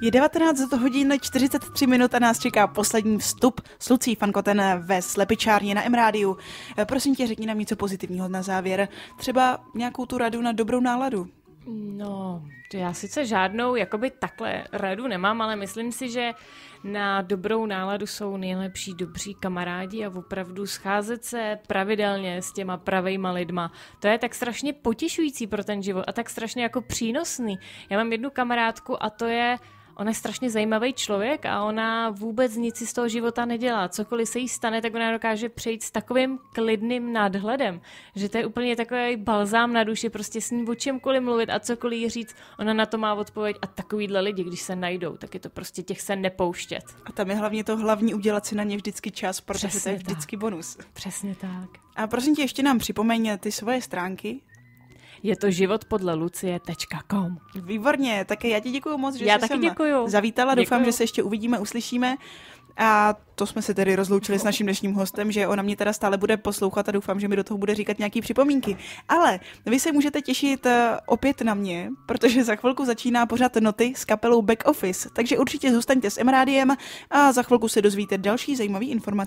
Je 19 hodin 43 minut a nás čeká poslední vstup s Lucí Fankoten ve Slepičárně na Emrádiu. Prosím tě, řekni nám něco pozitivního na závěr. Třeba nějakou tu radu na dobrou náladu. No, to já sice žádnou jakoby takhle radu nemám, ale myslím si, že na dobrou náladu jsou nejlepší dobří kamarádi a opravdu scházet se pravidelně s těma pravejma lidma. To je tak strašně potěšující pro ten život a tak strašně jako přínosný. Já mám jednu kamarádku a to je ona je strašně zajímavý člověk a ona vůbec nic z toho života nedělá. Cokoliv se jí stane, tak ona dokáže přejít s takovým klidným nadhledem, že to je úplně takový balzám na duši, prostě s ní o čemkoliv mluvit a cokoliv říct, ona na to má odpověď a takovýhle lidi, když se najdou, tak je to prostě těch se nepouštět. A tam je hlavně to hlavní udělat si na ně vždycky čas, protože Přesně to je vždycky tak. bonus. Přesně tak. A prosím tě, ještě nám připomeň ty svoje stránky, je to život podle lucie.com. Výborně, tak já ti děkuji moc, že já jsi taky děkuju. zavítala. Děkuju. Doufám, že se ještě uvidíme, uslyšíme. A to jsme se tedy rozloučili s naším dnešním hostem, že ona mě teda stále bude poslouchat a doufám, že mi do toho bude říkat nějaké připomínky. Ale vy se můžete těšit eh, opět na mě, protože za chvilku začíná pořád noty s kapelou Back Office, takže určitě zůstaňte s Emrádiem a za chvilku se dozvíte další zajímavé informace.